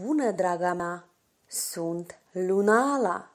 Bună, draga mea! Sunt Lunala!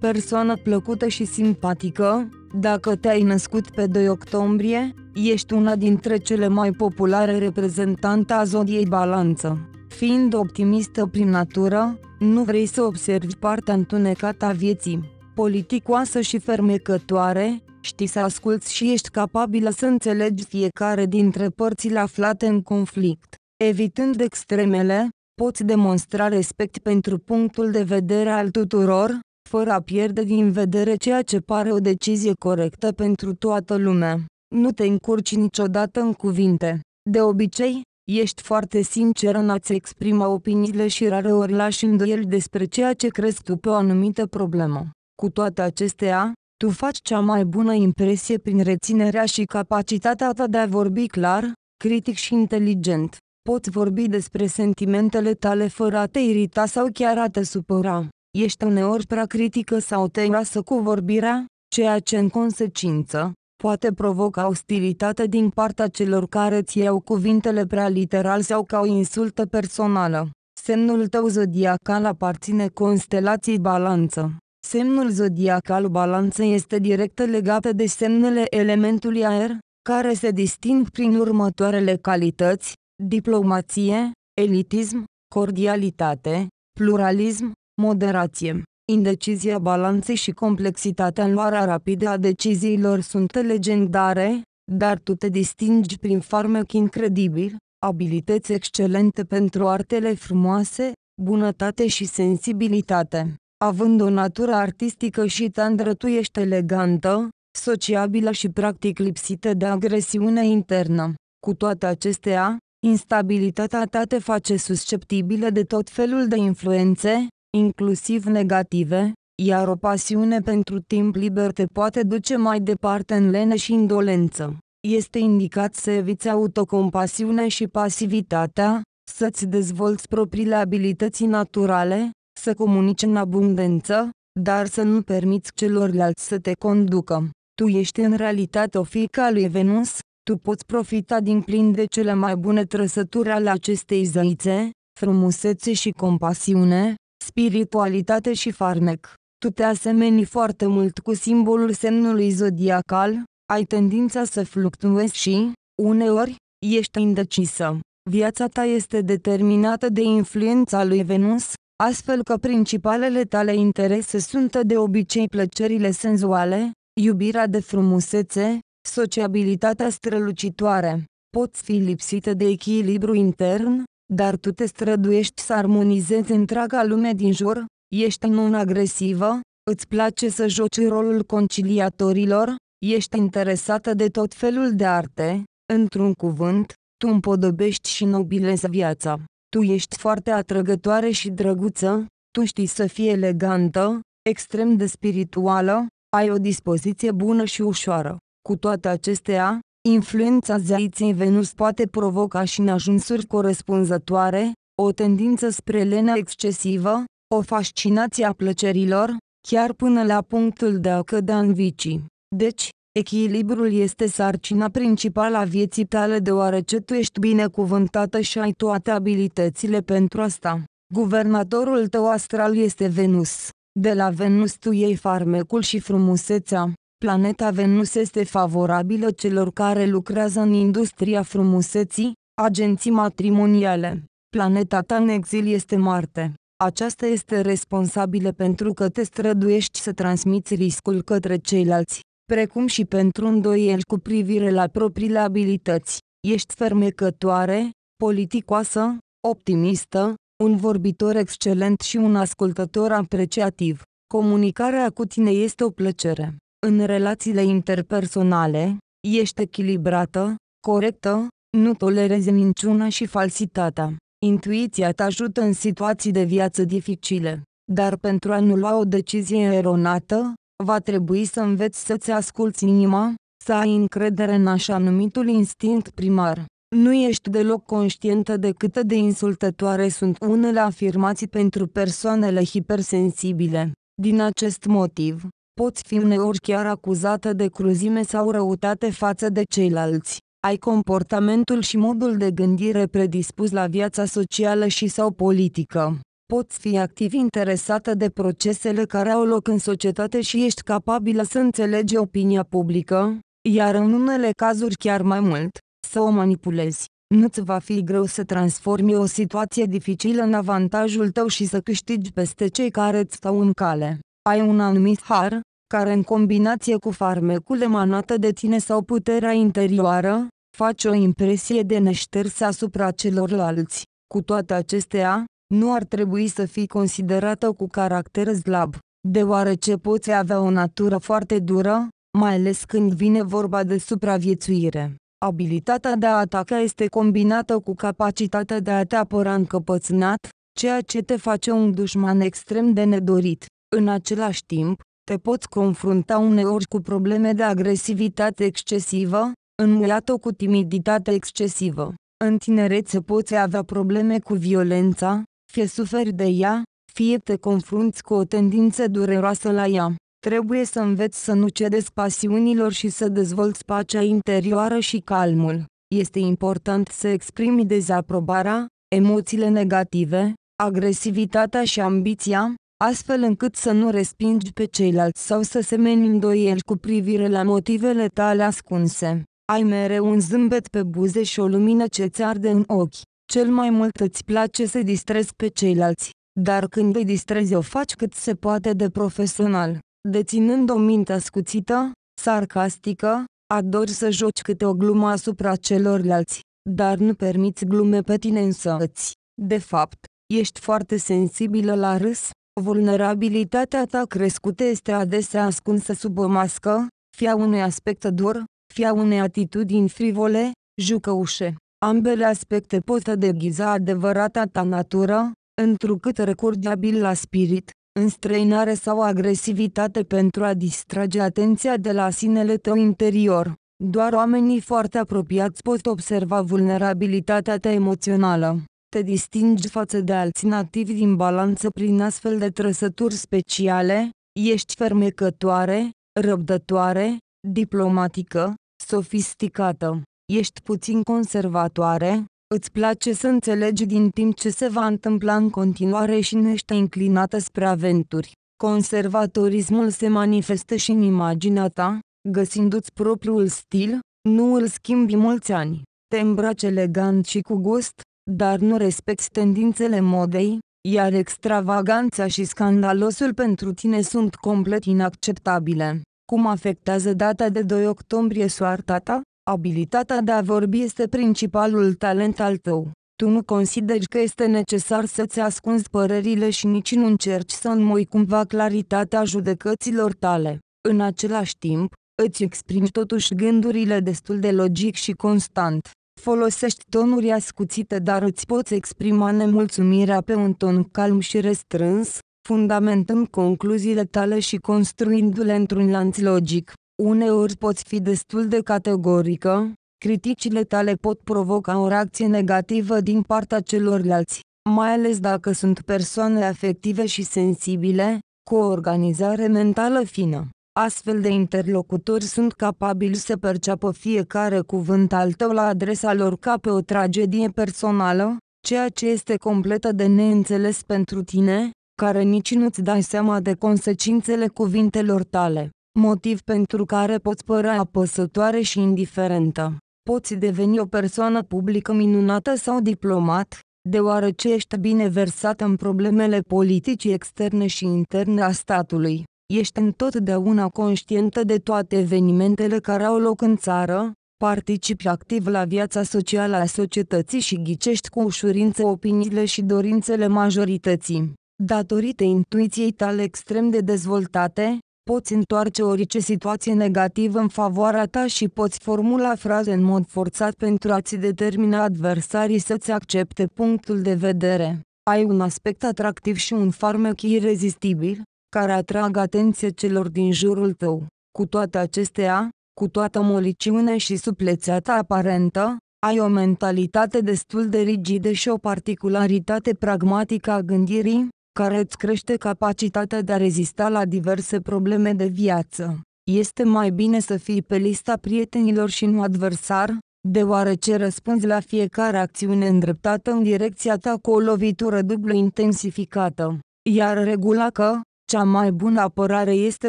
Persoană plăcută și simpatică, dacă te-ai născut pe 2 octombrie, ești una dintre cele mai populare reprezentante a zodiei balanță. Fiind optimistă prin natură, nu vrei să observi partea întunecată a vieții. Politicoasă și fermecătoare, știi să asculți și ești capabilă să înțelegi fiecare dintre părțile aflate în conflict. Evitând extremele, poți demonstra respect pentru punctul de vedere al tuturor, fără a pierde din vedere ceea ce pare o decizie corectă pentru toată lumea. Nu te încurci niciodată în cuvinte. De obicei, ești foarte sincer în a-ți exprima opiniile și rareori lași îndoiel despre ceea ce crezi tu pe o anumită problemă. Cu toate acestea, tu faci cea mai bună impresie prin reținerea și capacitatea ta de a vorbi clar, critic și inteligent. Poți vorbi despre sentimentele tale fără a te irita sau chiar a te supăra. Ești uneori prea critică sau te lasă cu vorbirea, ceea ce în consecință, poate provoca ostilitate din partea celor care ți iau cuvintele prea literal sau ca o insultă personală. Semnul tău zodiacal aparține constelației balanță. Semnul zodiacal balanță este direct legat de semnele elementului aer, care se disting prin următoarele calități, diplomație, elitism, cordialitate, pluralism, moderație. Indecizia balanței și complexitatea în luarea rapidă a deciziilor sunt legendare, dar tu te distingi prin farmec incredibil, abilități excelente pentru artele frumoase, bunătate și sensibilitate. Având o natură artistică și tandră tu ești elegantă, sociabilă și practic lipsită de agresiune internă. Cu toate acestea, Instabilitatea ta te face susceptibilă de tot felul de influențe, inclusiv negative, iar o pasiune pentru timp liber te poate duce mai departe în lene și indolență. Este indicat să eviți autocompasiunea și pasivitatea, să-ți dezvolți propriile abilități naturale, să comunici în abundență, dar să nu permiți celorlalți să te conducă. Tu ești în realitate o fiică a lui Venus, tu poți profita din plin de cele mai bune trăsături ale acestei zăițe, frumusețe și compasiune, spiritualitate și farmec. Tu te asemeni foarte mult cu simbolul semnului zodiacal, ai tendința să fluctuezi și, uneori, ești indecisă. Viața ta este determinată de influența lui Venus, astfel că principalele tale interese sunt de obicei plăcerile senzuale, iubirea de frumusețe, Sociabilitatea strălucitoare poți fi lipsită de echilibru intern, dar tu te străduiești să armonizezi întreaga lume din jur, ești non-agresivă, îți place să joci rolul conciliatorilor, ești interesată de tot felul de arte, într-un cuvânt, tu împodobești și nobilezi viața. Tu ești foarte atrăgătoare și drăguță, tu știi să fii elegantă, extrem de spirituală, ai o dispoziție bună și ușoară. Cu toate acestea, influența zeiței Venus poate provoca și ajunsuri corespunzătoare, o tendință spre lena excesivă, o fascinație a plăcerilor, chiar până la punctul de a cădea în vicii. Deci, echilibrul este sarcina principală a vieții tale deoarece tu ești binecuvântată și ai toate abilitățile pentru asta. Guvernatorul tău astral este Venus. De la Venus tu iei farmecul și frumusețea, Planeta Venus este favorabilă celor care lucrează în industria frumuseții, agenții matrimoniale. Planeta ta în exil este Marte. Aceasta este responsabilă pentru că te străduiești să transmiți riscul către ceilalți, precum și pentru îndoieli cu privire la propriile abilități. Ești fermecătoare, politicoasă, optimistă, un vorbitor excelent și un ascultător apreciativ. Comunicarea cu tine este o plăcere. În relațiile interpersonale, ești echilibrată, corectă, nu tolerezi minciuna și falsitatea. Intuiția te ajută în situații de viață dificile, dar pentru a nu lua o decizie eronată, va trebui să înveți să-ți asculți inima, să ai încredere în așa numitul instinct primar. Nu ești deloc conștientă de cât de insultătoare sunt unele afirmații pentru persoanele hipersensibile. Din acest motiv, poți fi uneori chiar acuzată de cruzime sau răutate față de ceilalți. Ai comportamentul și modul de gândire predispus la viața socială și sau politică. Poți fi activ interesată de procesele care au loc în societate și ești capabilă să înțelegi opinia publică, iar în unele cazuri chiar mai mult, să o manipulezi. Nu-ți va fi greu să transformi o situație dificilă în avantajul tău și să câștigi peste cei care îți stau în cale ai un anumit har, care în combinație cu farmecul emanată de tine sau puterea interioară, face o impresie de neșters asupra celorlalți. Cu toate acestea, nu ar trebui să fii considerată cu caracter slab, deoarece poți avea o natură foarte dură, mai ales când vine vorba de supraviețuire. Abilitatea de a ataca este combinată cu capacitatea de a te apăra încăpățânat, ceea ce te face un dușman extrem de nedorit. În același timp, te poți confrunta uneori cu probleme de agresivitate excesivă, înmuiată cu timiditate excesivă. În tinerețe poți avea probleme cu violența, fie suferi de ea, fie te confrunți cu o tendință dureroasă la ea. Trebuie să înveți să nu cedezi pasiunilor și să dezvolți pacea interioară și calmul. Este important să exprimi dezaprobarea, emoțiile negative, agresivitatea și ambiția, astfel încât să nu respingi pe ceilalți sau să se semeni îndoieli cu privire la motivele tale ascunse. Ai mereu un zâmbet pe buze și o lumină ce ți arde în ochi. Cel mai mult îți place să distrezi pe ceilalți, dar când îi distrezi o faci cât se poate de profesional, deținând o minte ascuțită, sarcastică, adori să joci câte o glumă asupra celorlalți, dar nu permiți glume pe tine însăți. De fapt, ești foarte sensibilă la râs, Vulnerabilitatea ta crescută este adesea ascunsă sub o mască, fie a unui aspect dur, fie a unei atitudini frivole, jucăușe. Ambele aspecte pot deghiza adevărata ta natură, întrucât recordabil la spirit, înstrăinare sau agresivitate pentru a distrage atenția de la sinele tău interior. Doar oamenii foarte apropiați pot observa vulnerabilitatea ta emoțională te distingi față de alți nativi din balanță prin astfel de trăsături speciale, ești fermecătoare, răbdătoare, diplomatică, sofisticată, ești puțin conservatoare, îți place să înțelegi din timp ce se va întâmpla în continuare și nu ești înclinată spre aventuri. Conservatorismul se manifestă și în imaginea ta, găsindu-ți propriul stil, nu îl schimbi mulți ani, te îmbraci elegant și cu gust, dar nu respecti tendințele modei, iar extravaganța și scandalosul pentru tine sunt complet inacceptabile. Cum afectează data de 2 octombrie soarta ta? Abilitatea de a vorbi este principalul talent al tău. Tu nu consideri că este necesar să-ți ascunzi părerile și nici nu încerci să înmoi cumva claritatea judecăților tale. În același timp, îți exprimi totuși gândurile destul de logic și constant. Folosești tonuri ascuțite dar îți poți exprima nemulțumirea pe un ton calm și restrâns, fundamentând concluziile tale și construindu-le într-un lanț logic. Uneori poți fi destul de categorică, criticile tale pot provoca o reacție negativă din partea celorlalți, mai ales dacă sunt persoane afective și sensibile, cu o organizare mentală fină. Astfel de interlocutori sunt capabili să perceapă fiecare cuvânt al tău la adresa lor ca pe o tragedie personală, ceea ce este completă de neînțeles pentru tine, care nici nu-ți dai seama de consecințele cuvintelor tale, motiv pentru care poți părea apăsătoare și indiferentă. Poți deveni o persoană publică minunată sau diplomat, deoarece ești bine versat în problemele politicii externe și interne a statului. Ești întotdeauna conștientă de toate evenimentele care au loc în țară, participi activ la viața socială a societății și ghicești cu ușurință opiniile și dorințele majorității. Datorită intuiției tale extrem de dezvoltate, poți întoarce orice situație negativă în favoarea ta și poți formula fraze în mod forțat pentru a-ți determina adversarii să-ți accepte punctul de vedere. Ai un aspect atractiv și un farmec irezistibil, care atrag atenția celor din jurul tău. Cu toate acestea, cu toată moliciunea și suplețeata aparentă, ai o mentalitate destul de rigidă și o particularitate pragmatică a gândirii, care îți crește capacitatea de a rezista la diverse probleme de viață. Este mai bine să fii pe lista prietenilor și nu adversar, deoarece răspunzi la fiecare acțiune îndreptată în direcția ta cu o lovitură dublu intensificată. Iar regula că, cea mai bună apărare este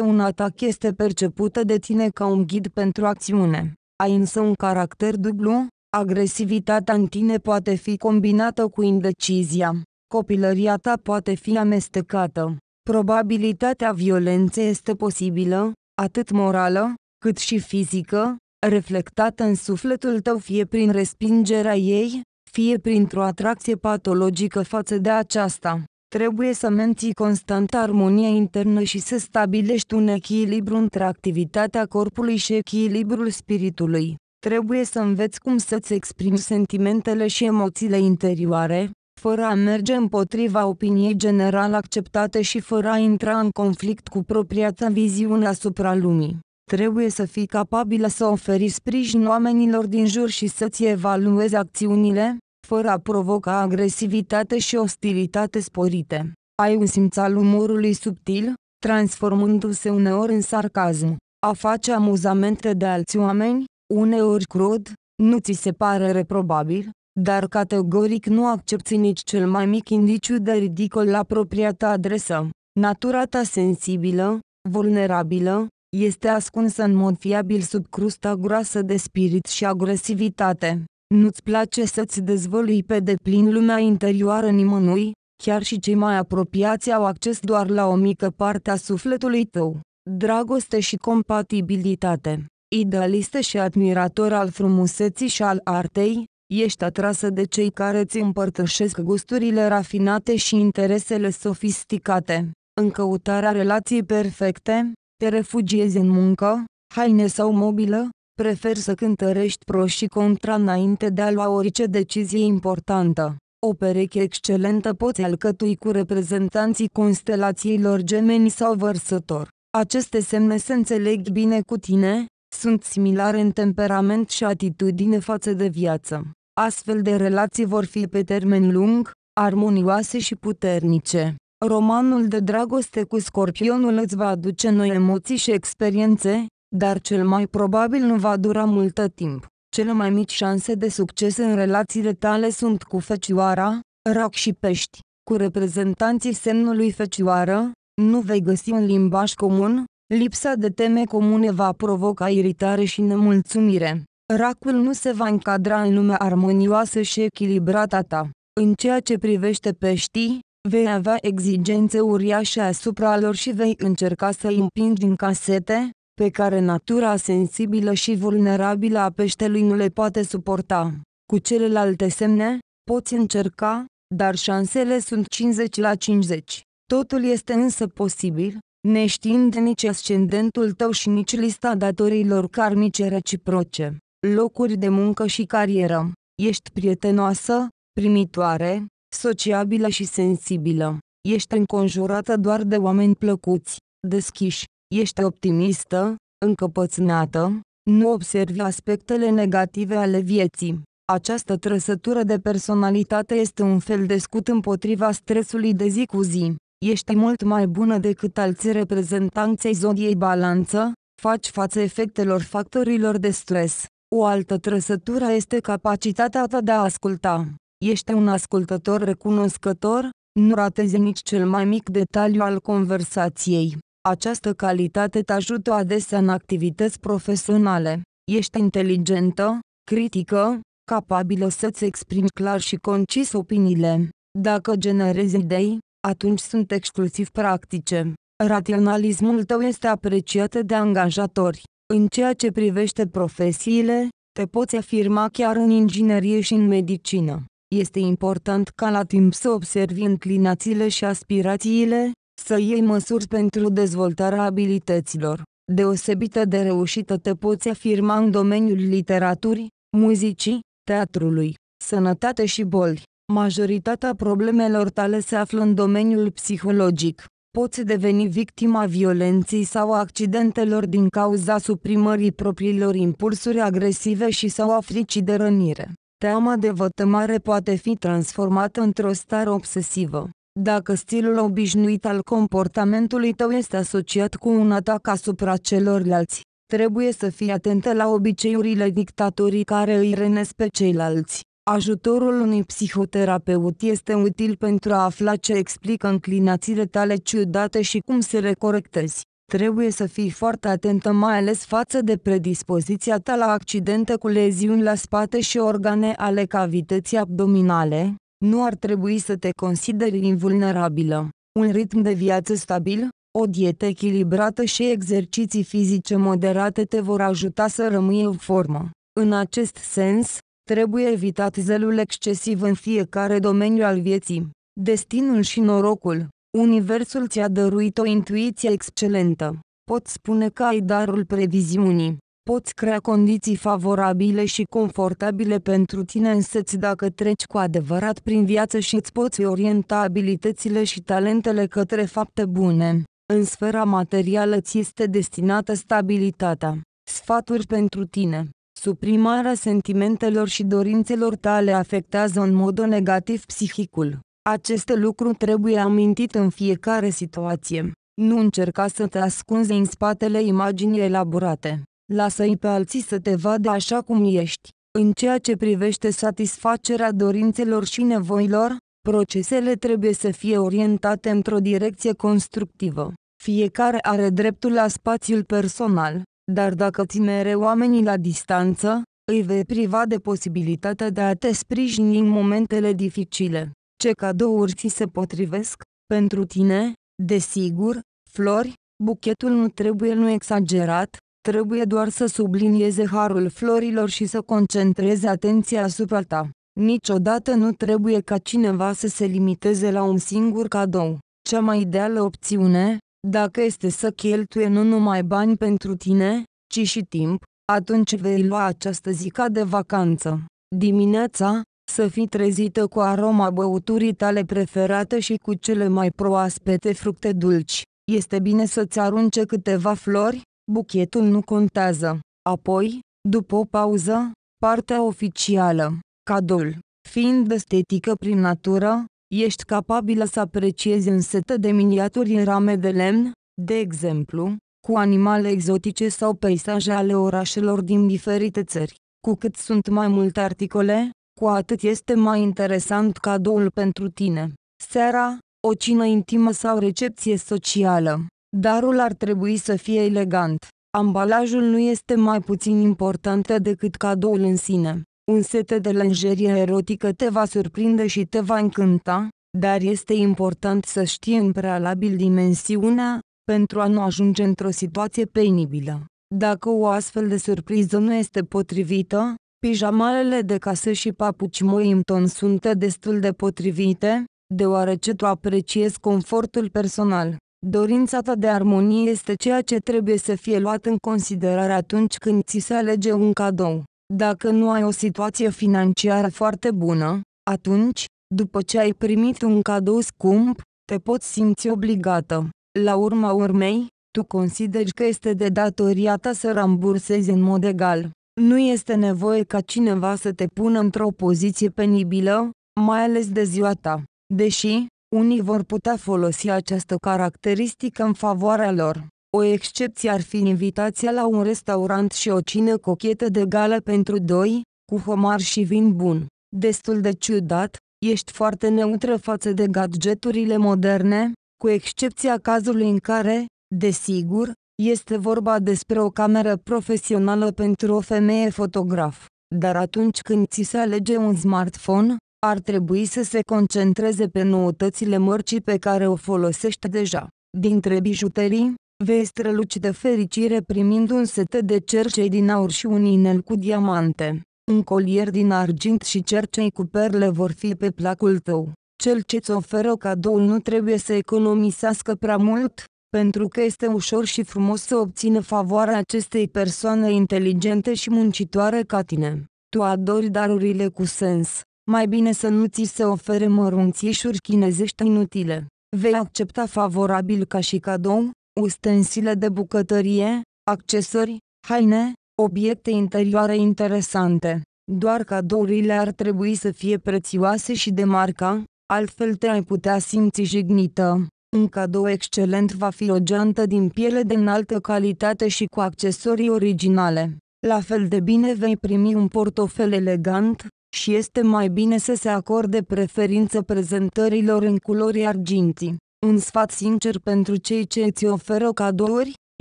un atac este percepută de tine ca un ghid pentru acțiune. Ai însă un caracter dublu, agresivitatea în tine poate fi combinată cu indecizia. Copilăria ta poate fi amestecată. Probabilitatea violenței este posibilă, atât morală, cât și fizică, reflectată în sufletul tău fie prin respingerea ei, fie printr-o atracție patologică față de aceasta. Trebuie să menții constant armonia internă și să stabilești un echilibru între activitatea corpului și echilibrul spiritului. Trebuie să înveți cum să-ți exprimi sentimentele și emoțiile interioare, fără a merge împotriva opiniei general acceptate și fără a intra în conflict cu propria ta viziune asupra lumii. Trebuie să fii capabilă să oferi sprijin oamenilor din jur și să-ți evaluezi acțiunile, fără a provoca agresivitate și ostilitate sporite. Ai un simț al umorului subtil, transformându-se uneori în sarcasm. A face amuzamente de alți oameni, uneori crud, nu ți se pare reprobabil, dar categoric nu accepti nici cel mai mic indiciu de ridicol la propria ta adresă. Natura ta sensibilă, vulnerabilă, este ascunsă în mod fiabil sub crusta groasă de spirit și agresivitate. Nu-ți place să-ți dezvălui pe deplin lumea interioară nimănui, chiar și cei mai apropiați au acces doar la o mică parte a sufletului tău. Dragoste și compatibilitate Idealistă și admirator al frumuseții și al artei, ești atrasă de cei care ți împărtășesc gusturile rafinate și interesele sofisticate. În căutarea relației perfecte, te refugiezi în muncă, haine sau mobilă, Prefer să cântărești pro și contra înainte de a lua orice decizie importantă. O pereche excelentă poți alcătui cu reprezentanții constelațiilor gemeni sau vărsător. Aceste semne se înțeleg bine cu tine, sunt similare în temperament și atitudine față de viață. Astfel de relații vor fi pe termen lung, armonioase și puternice. Romanul de dragoste cu scorpionul îți va aduce noi emoții și experiențe, dar cel mai probabil nu va dura multă timp. Cele mai mici șanse de succes în relațiile tale sunt cu fecioara, rac și pești. Cu reprezentanții semnului fecioară, nu vei găsi un limbaj comun, lipsa de teme comune va provoca iritare și nemulțumire. Racul nu se va încadra în lumea armonioasă și echilibrată ta. În ceea ce privește peștii, vei avea exigențe uriașe asupra lor și vei încerca să îi împingi din casete, pe care natura sensibilă și vulnerabilă a peștelui nu le poate suporta. Cu celelalte semne, poți încerca, dar șansele sunt 50 la 50. Totul este însă posibil, neștiind nici ascendentul tău și nici lista datorilor karmice reciproce, locuri de muncă și carieră. Ești prietenoasă, primitoare, sociabilă și sensibilă. Ești înconjurată doar de oameni plăcuți, deschiși, Ești optimistă, încăpățânată, nu observi aspectele negative ale vieții. Această trăsătură de personalitate este un fel de scut împotriva stresului de zi cu zi. Ești mult mai bună decât alții reprezentanței zodiei balanță, faci față efectelor factorilor de stres. O altă trăsătură este capacitatea ta de a asculta. Ești un ascultător recunoscător, nu ratezi nici cel mai mic detaliu al conversației. Această calitate te ajută adesea în activități profesionale. Ești inteligentă, critică, capabilă să-ți exprimi clar și concis opiniile. Dacă generezi idei, atunci sunt exclusiv practice. Raționalismul tău este apreciat de angajatori. În ceea ce privește profesiile, te poți afirma chiar în inginerie și în medicină. Este important ca la timp să observi înclinațiile și aspirațiile, să iei măsuri pentru dezvoltarea abilităților. Deosebită de reușită te poți afirma în domeniul literaturii, muzicii, teatrului, sănătate și boli. Majoritatea problemelor tale se află în domeniul psihologic. Poți deveni victima violenței sau accidentelor din cauza suprimării propriilor impulsuri agresive și sau a fricii de rănire. Teama de vătămare poate fi transformată într-o stare obsesivă. Dacă stilul obișnuit al comportamentului tău este asociat cu un atac asupra celorlalți, trebuie să fii atentă la obiceiurile dictatorii care îi renesc pe ceilalți. Ajutorul unui psihoterapeut este util pentru a afla ce explică înclinațiile tale ciudate și cum să le corectezi. Trebuie să fii foarte atentă mai ales față de predispoziția ta la accidente cu leziuni la spate și organe ale cavității abdominale, nu ar trebui să te consideri invulnerabilă. Un ritm de viață stabil, o dietă echilibrată și exerciții fizice moderate te vor ajuta să rămâi în formă. În acest sens, trebuie evitat zelul excesiv în fiecare domeniu al vieții. Destinul și norocul. Universul ți-a dăruit o intuiție excelentă. Pot spune că ai darul previziunii poți crea condiții favorabile și confortabile pentru tine însăți dacă treci cu adevărat prin viață și îți poți orienta abilitățile și talentele către fapte bune. În sfera materială ți este destinată stabilitatea. Sfaturi pentru tine Suprimarea sentimentelor și dorințelor tale afectează în mod negativ psihicul. Acest lucru trebuie amintit în fiecare situație. Nu încerca să te ascunzi în spatele imaginii elaborate. Lasă-i pe alții să te vadă așa cum ești. În ceea ce privește satisfacerea dorințelor și nevoilor, procesele trebuie să fie orientate într-o direcție constructivă. Fiecare are dreptul la spațiul personal, dar dacă ții mereu oamenii la distanță, îi vei priva de posibilitatea de a te sprijini în momentele dificile. Ce cadouri ți se potrivesc? Pentru tine, desigur, flori, buchetul nu trebuie nu exagerat, Trebuie doar să sublinieze harul florilor și să concentreze atenția asupra ta. Niciodată nu trebuie ca cineva să se limiteze la un singur cadou. Cea mai ideală opțiune, dacă este să cheltuie nu numai bani pentru tine, ci și timp, atunci vei lua această zi ca de vacanță. Dimineața, să fii trezită cu aroma băuturii tale preferate și cu cele mai proaspete fructe dulci. Este bine să-ți arunce câteva flori, Buchetul nu contează. Apoi, după o pauză, partea oficială. Cadoul. Fiind estetică prin natură, ești capabilă să apreciezi în sete de miniaturi în rame de lemn, de exemplu, cu animale exotice sau peisaje ale orașelor din diferite țări. Cu cât sunt mai multe articole, cu atât este mai interesant cadoul pentru tine. Seara, o cină intimă sau recepție socială. Darul ar trebui să fie elegant. Ambalajul nu este mai puțin important decât cadoul în sine. Un set de lenjerie erotică te va surprinde și te va încânta, dar este important să știi în prealabil dimensiunea, pentru a nu ajunge într-o situație penibilă. Dacă o astfel de surpriză nu este potrivită, pijamalele de casă și papuci Moimton sunt destul de potrivite, deoarece tu apreciezi confortul personal. Dorința ta de armonie este ceea ce trebuie să fie luat în considerare atunci când ți se alege un cadou. Dacă nu ai o situație financiară foarte bună, atunci, după ce ai primit un cadou scump, te poți simți obligată. La urma urmei, tu consideri că este de datoria ta să rambursezi în mod egal. Nu este nevoie ca cineva să te pună într-o poziție penibilă, mai ales de ziua ta. Deși, unii vor putea folosi această caracteristică în favoarea lor. O excepție ar fi invitația la un restaurant și o cină cochetă de gală pentru doi, cu homar și vin bun. Destul de ciudat, ești foarte neutră față de gadgeturile moderne, cu excepția cazului în care, desigur, este vorba despre o cameră profesională pentru o femeie fotograf. Dar atunci când ți se alege un smartphone, ar trebui să se concentreze pe noutățile mărcii pe care o folosește deja. Dintre bijuterii, vei străluci de fericire primind un set de cercei din aur și un inel cu diamante. Un colier din argint și cercei cu perle vor fi pe placul tău. Cel ce-ți oferă cadoul nu trebuie să economisească prea mult, pentru că este ușor și frumos să obțină favoarea acestei persoane inteligente și muncitoare ca tine. Tu adori darurile cu sens mai bine să nu ți se ofere mărunțișuri chinezești inutile. Vei accepta favorabil ca și cadou, ustensile de bucătărie, accesori, haine, obiecte interioare interesante. Doar cadourile ar trebui să fie prețioase și de marca, altfel te-ai putea simți jignită. Un cadou excelent va fi o geantă din piele de înaltă calitate și cu accesorii originale. La fel de bine vei primi un portofel elegant, și este mai bine să se acorde preferință prezentărilor în culori argintii. Un sfat sincer pentru cei ce îți oferă cadouri,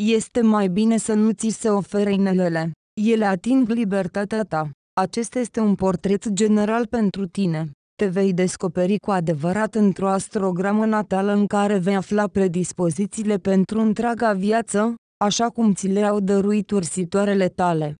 este mai bine să nu ți se ofere inelele. Ele ating libertatea ta. Acesta este un portret general pentru tine. Te vei descoperi cu adevărat într-o astrogramă natală în care vei afla predispozițiile pentru întreaga viață, așa cum ți le-au dăruit ursitoarele tale.